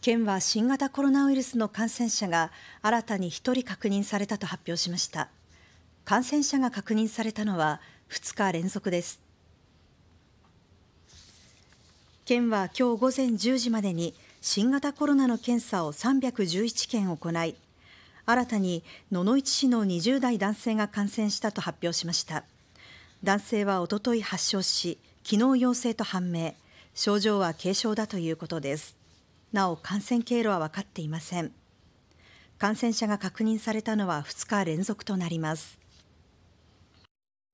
県は新型コロナウイルスの感染者が新たに1人確認されたと発表しました感染者が確認されたのは2日連続です県は今日午前10時までに新型コロナの検査を311件行い新たに野々市市の20代男性が感染したと発表しました男性はおととい発症し昨日陽性と判明症状は軽症だということですなお感染経路は分かっていません感染者が確認されたのは2日連続となります